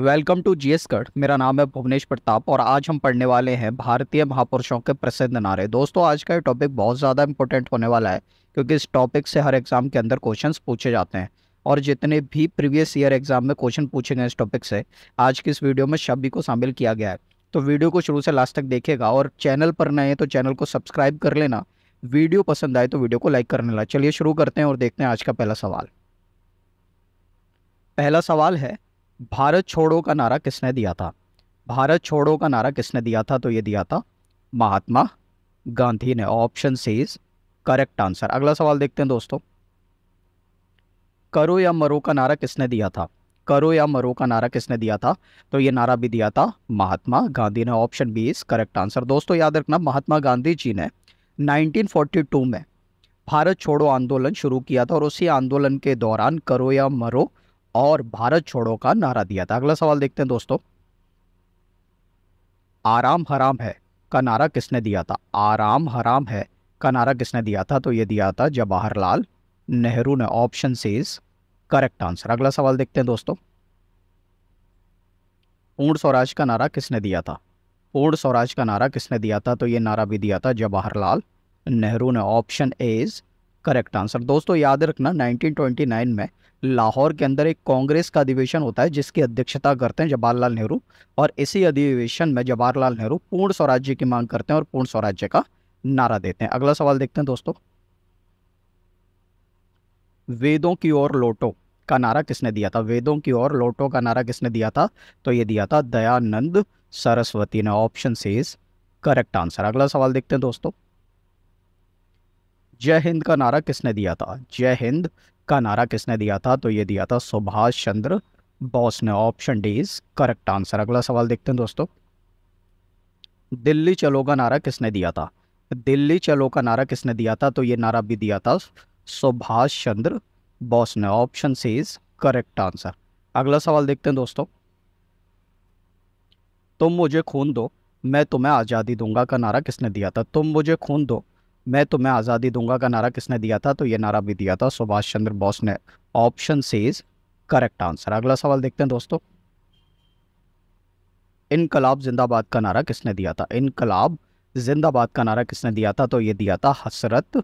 welcome to S cut मेरा नाम है भुवनेश प्रताप और आज हम पढ़ने वाले हैं भारतीय महापुरुषों के प्रसिद्ध नारे दोस्तों आज का ये टॉपिक बहुत ज़्यादा इंपॉर्टेंट होने वाला है क्योंकि इस टॉपिक से हर एग्ज़ाम के अंदर क्वेश्चंस पूछे जाते हैं और जितने भी प्रीवियस ईयर एग्ज़ाम में क्वेश्चन पूछे गए इस टॉपिक से आज की इस वीडियो में सभी को शामिल किया गया है तो वीडियो को शुरू से लास्ट तक देखेगा और चैनल पर नए तो चैनल को सब्सक्राइब कर लेना वीडियो पसंद आए तो वीडियो को लाइक करने लेना चलिए शुरू करते हैं और देखते हैं आज का पहला सवाल पहला सवाल है भारत छोड़ो का नारा किसने दिया था भारत छोड़ो का नारा किसने दिया था तो ये दिया था महात्मा गांधी ने option C is correct answer अगला सवाल देखते हैं दोस्तों करो या मरो का नारा किसने दिया था करो या मरो का नारा किसने दिया था तो ये नारा भी दिया था महात्मा गांधी ने option B is correct answer दोस्तों याद रखना महात्मा गांधी जी ने 1942 में भारत छोड़ो आंदोलन शुरू किया था और उसी आंदोलन के दौरान करो या मरो और भारत छोड़ो का नारा दिया था अगला सवाल देखते हैं दोस्तों आराम हराम है का नारा किसने दिया था आराम हराम है का नारा किसने दिया था तो यह दिया था जवाहरलाल नेहरू ने option C is correct answer अगला सवाल देखते हैं दोस्तों पूर्ण स्वराज का नारा किसने दिया था पूर्ण स्वराज का नारा किसने दिया था तो यह नारा भी दिया था जवाहरलाल नेहरू ने option A is correct answer दोस्तों याद रखना 1929 में लाहौर के अंदर एक कांग्रेस का अधिवेशन होता है जिसकी अध्यक्षता करते हैं जवाहरलाल नेहरू और इसी अधिवेशन में जवाहरलाल नेहरू पूर्ण स्वराज्य की मांग करते हैं और पूर्ण स्वराज्य का नारा देते हैं अगला सवाल देखते हैं दोस्तों वेदों की ओर लोटो का नारा किसने दिया था वेदों की ओर लोटो का नारा किसने दिया था तो ये दिया था दयानंद सरस्वती ने option C is correct answer अगला सवाल देखते हैं दोस्तों जय हिंद का नारा किसने दिया था जय हिंद का नारा किसने दिया था तो ये दिया था सुभाष चंद्र बॉस ने option D is correct answer अगला सवाल देखते हैं दोस्तों दिल्ली चलो का नारा किसने दिया था दिल्ली चलो का नारा किसने दिया था तो ये नारा भी दिया था सुभाष चंद्र बॉस ने option C is correct answer अगला सवाल देखते हैं दोस्तों तुम मुझे खून दो मैं तुम्हें आज़ादी दूंगा का नारा किसने दिया था तुम मुझे खून दो मैं तुम्हें तो, आज़ादी दूंगा का नारा किसने दिया था तो ये नारा भी दिया था सुभाष चंद्र बोस ने option C is correct answer अगला सवाल देखते हैं दोस्तों इनकलाब जिंदाबाद का नारा किसने दिया था इनकलाब जिंदाबाद का नारा किसने दिया था तो ये दिया था हसरत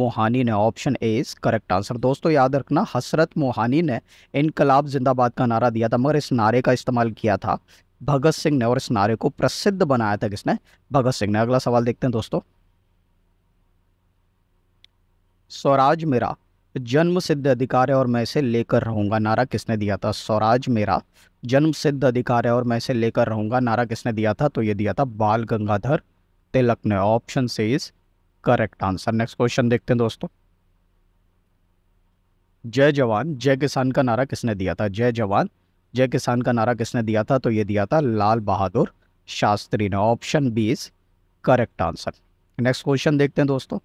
मोहानी ने option A is correct answer दोस्तों याद रखना हसरत मोहानी ने इनकलाब जिंदाबाद का नारा दिया था मगर इस नारे का इस्तेमाल किया था भगत सिंह ने और इस नारे को प्रसिद्ध बनाया था किसने भगत सिंह ने अगला सवाल देखते हैं दोस्तों स्वराज मेरा जन्म सिद्ध अधिकार है और मैं इसे लेकर रहूंगा नारा किसने दिया था स्वराज मेरा जन्म सिद्ध अधिकार है और मैं इसे लेकर रहूंगा नारा किसने दिया था तो ये दिया था बाल गंगाधर तिलक ने option C is correct answer next question देखते हैं दोस्तों जय जवान जय किसान का नारा किसने दिया था जय जवान जय किसान का नारा किसने दिया था तो ये दिया था लाल बहादुर शास्त्री ने option B is correct answer next question देखते हैं दोस्तों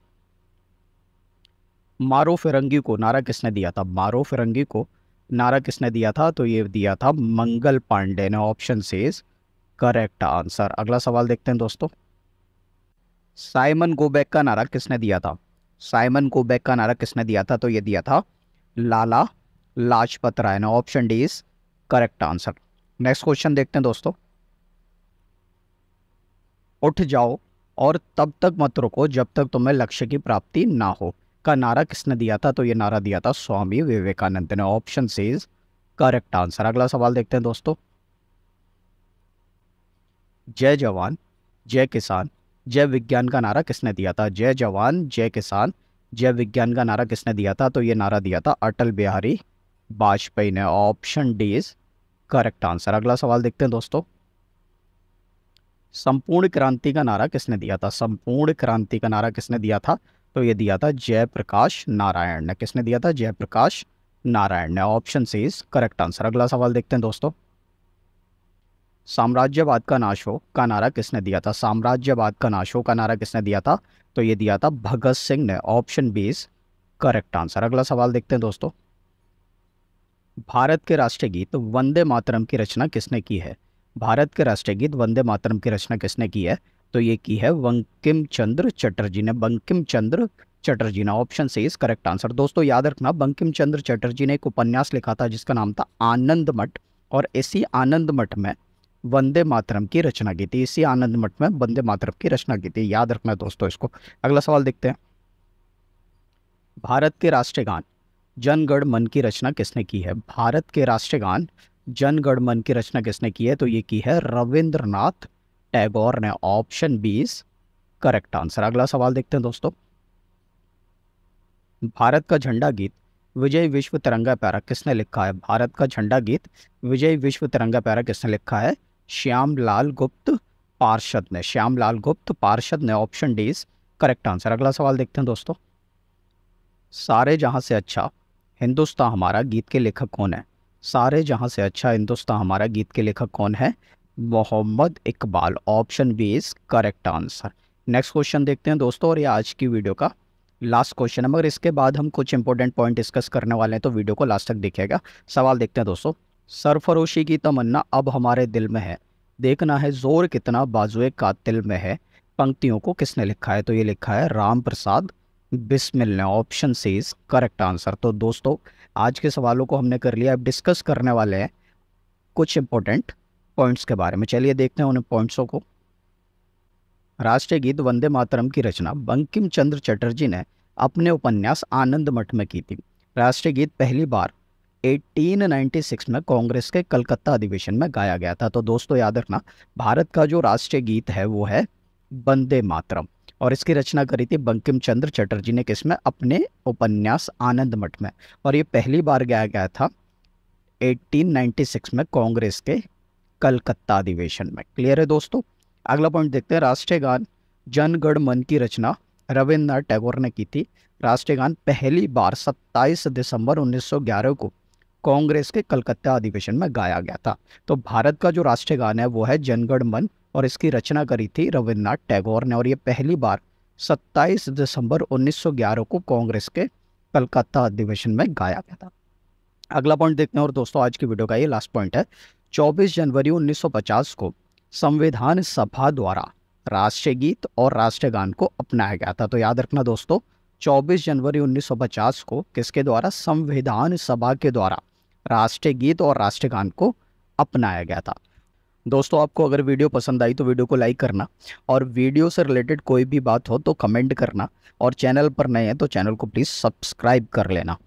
मारो फिरंगी को नारा किसने दिया था मारो फिरंगी को नारा किसने दिया था तो ये दिया था मंगल पांडे ने option C is correct answer अगला सवाल देखते हैं दोस्तों साइमन गोबैक का नारा किसने दिया था साइमन गोबैक का नारा किसने दिया था तो ये दिया था लाला लाजपत राय ने option D is correct answer next question देखते हैं दोस्तों उठ जाओ और तब तक मत रुको जब तक तुम्हें लक्ष्य की प्राप्ति ना हो का नारा किसने दिया था तो ये नारा दिया था स्वामी विवेकानंद ने option C is correct answer अगला सवाल देखते हैं दोस्तों जय जवान जय किसान जय विज्ञान का नारा किसने दिया था जय जवान जय किसान जय विज्ञान का नारा किसने दिया था तो ये नारा दिया था अटल बिहारी वाजपेयी ने option D is correct answer अगला सवाल देखते हैं दोस्तों संपूर्ण क्रांति का नारा किसने दिया था संपूर्ण क्रांति का नारा किसने दिया था तो ये दिया था जयप्रकाश नारायण ने किसने दिया था जयप्रकाश नारायण ने option C is correct answer अगला सवाल देखते हैं दोस्तों साम्राज्यवाद का नाश हो का नारा किसने दिया था साम्राज्यवाद का नाश हो का नारा किसने दिया था तो ये दिया था भगत सिंह ने option B is correct answer अगला सवाल देखते हैं दोस्तों भारत के राष्ट्रीय गीत वंदे मातरम की रचना किसने की है भारत के राष्ट्रीय गीत वंदे मातरम की रचना किसने की है तो ये की है बंकिम चंद्र चटर्जी ने बंकिम चंद्र चटर्जी ने option C is correct answer दोस्तों याद रखना बंकिम चंद्र चटर्जी ने एक उपन्यास लिखा था जिसका नाम था आनंद मठ और इसी आनंद मठ में वंदे मातरम की रचना की थी इसी आनंद मठ में वंदे मातरम की रचना की थी याद रखना दोस्तों इसको अगला सवाल देखते हैं भारत के राष्ट्रीय गान मन की रचना किसने की है भारत के राष्ट्रीय गान मन की रचना किसने की है तो ये की है रविंद्रनाथ टैगोर ने option B is correct answer अगला सवाल देखते हैं दोस्तों भारत का झंडा गीत विजय विश्व तिरंगा प्यारा किसने लिखा है भारत का झंडा गीत विजय विश्व तिरंगा प्यारा किसने लिखा है श्याम लाल गुप्त पार्षद ने श्याम लाल गुप्त पार्षद ने option D is correct answer अगला सवाल देखते हैं दोस्तों सारे जहाँ से अच्छा हिंदुस्तान हमारा गीत के लेखक कौन है सारे जहाँ से अच्छा हिंदुस्तान हमारा गीत के लेखक कौन है Mohammad Iqbal option B is correct answer next question देखते हैं दोस्तों और ये आज की वीडियो का लास्ट क्वेश्चन है मगर इसके बाद हम कुछ इंपॉर्टेंट पॉइंट डिस्कस करने वाले हैं तो वीडियो को लास्ट तक देखिएगा सवाल देखते हैं दोस्तों सरफरोशी की तमन्ना अब हमारे दिल में है देखना है जोर कितना बाजुए कातिल में है पंक्तियों को किसने लिखा है तो ये लिखा है राम प्रसाद बिस्मिल ने option C is correct answer तो दोस्तों आज के सवालों को हमने कर लिया अब डिस्कस करने वाले हैं कुछ इंपॉर्टेंट पॉइंट्स के बारे में चलिए देखते हैं उन पॉइंट्सों को राष्ट्रीय गीत वंदे मातरम की रचना बंकिम चंद्र चटर्जी ने अपने उपन्यास आनंद मठ में की थी राष्ट्रीय गीत पहली बार 1896 में कांग्रेस के कलकत्ता अधिवेशन में गाया गया था तो दोस्तों याद रखना भारत का जो राष्ट्रीय गीत है वो है वंदे मातरम और इसकी रचना करी थी बंकिम चंद्र चटर्जी ने किसमें अपने उपन्यास आनंद मठ में और ये पहली बार गाया गया था 1896 में कांग्रेस के कलकत्ता अधिवेशन में क्लियर है दोस्तों अगला पॉइंट देखते हैं राष्ट्रीय गान जनगण मन की रचना रविन्द्रनाथ टैगोर ने की थी राष्ट्रीय गान पहली बार 27 दिसंबर 1911 को कांग्रेस के कलकत्ता अधिवेशन में गाया गया था तो भारत का जो राष्ट्रीय गान है वो है जनगण मन और इसकी रचना करी थी रविन्द्रनाथ टैगोर ने और ये पहली बार 27 दिसंबर 1911 को कांग्रेस के कलकत्ता अधिवेशन में गाया गया था अगला पॉइंट देखते हैं और दोस्तों आज की वीडियो का ये लास्ट पॉइंट है 24 जनवरी 1950 को संविधान सभा द्वारा राष्ट्रीय गीत और राष्ट्रीय गान को अपनाया गया था तो याद रखना दोस्तों 24 जनवरी 1950 को किसके द्वारा संविधान सभा के द्वारा राष्ट्रीय गीत और राष्ट्रीय गान को अपनाया गया था दोस्तों आपको अगर वीडियो पसंद आई तो वीडियो को लाइक करना और वीडियो से रिलेटेड कोई भी बात हो तो कमेंट करना और चैनल पर नए हैं तो चैनल को प्लीज़ सब्सक्राइब कर लेना